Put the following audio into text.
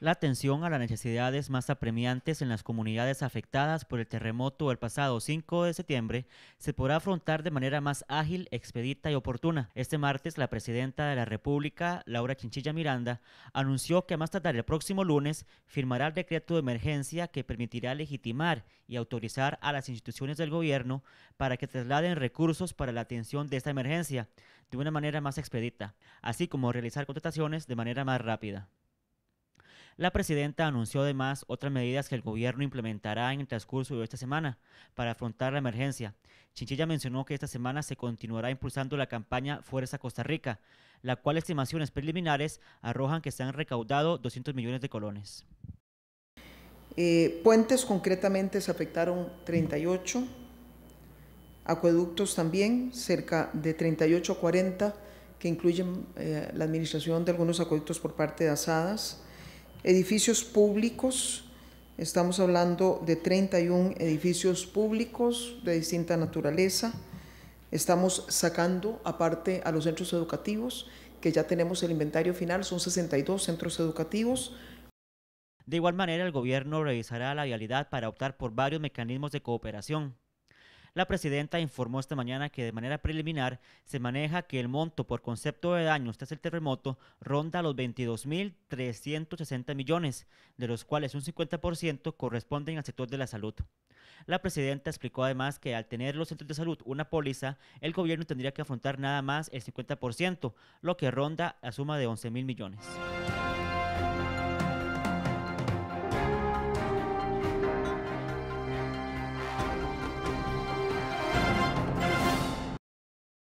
la atención a las necesidades más apremiantes en las comunidades afectadas por el terremoto del pasado 5 de septiembre se podrá afrontar de manera más ágil, expedita y oportuna. Este martes, la presidenta de la República, Laura Chinchilla Miranda, anunció que a más tardar el próximo lunes firmará el decreto de emergencia que permitirá legitimar y autorizar a las instituciones del gobierno para que trasladen recursos para la atención de esta emergencia de una manera más expedita, así como realizar contrataciones de manera más rápida. La presidenta anunció además otras medidas que el gobierno implementará en el transcurso de esta semana para afrontar la emergencia. Chinchilla mencionó que esta semana se continuará impulsando la campaña Fuerza Costa Rica, la cual estimaciones preliminares arrojan que se han recaudado 200 millones de colones. Eh, puentes concretamente se afectaron 38, acueductos también, cerca de 38 a 40, que incluyen eh, la administración de algunos acueductos por parte de Asadas Edificios públicos, estamos hablando de 31 edificios públicos de distinta naturaleza. Estamos sacando aparte a los centros educativos, que ya tenemos el inventario final, son 62 centros educativos. De igual manera, el gobierno revisará la vialidad para optar por varios mecanismos de cooperación. La presidenta informó esta mañana que de manera preliminar se maneja que el monto por concepto de daños tras el terremoto ronda los 22.360 millones, de los cuales un 50% corresponden al sector de la salud. La presidenta explicó además que al tener los centros de salud una póliza, el gobierno tendría que afrontar nada más el 50%, lo que ronda la suma de 11.000 mil millones.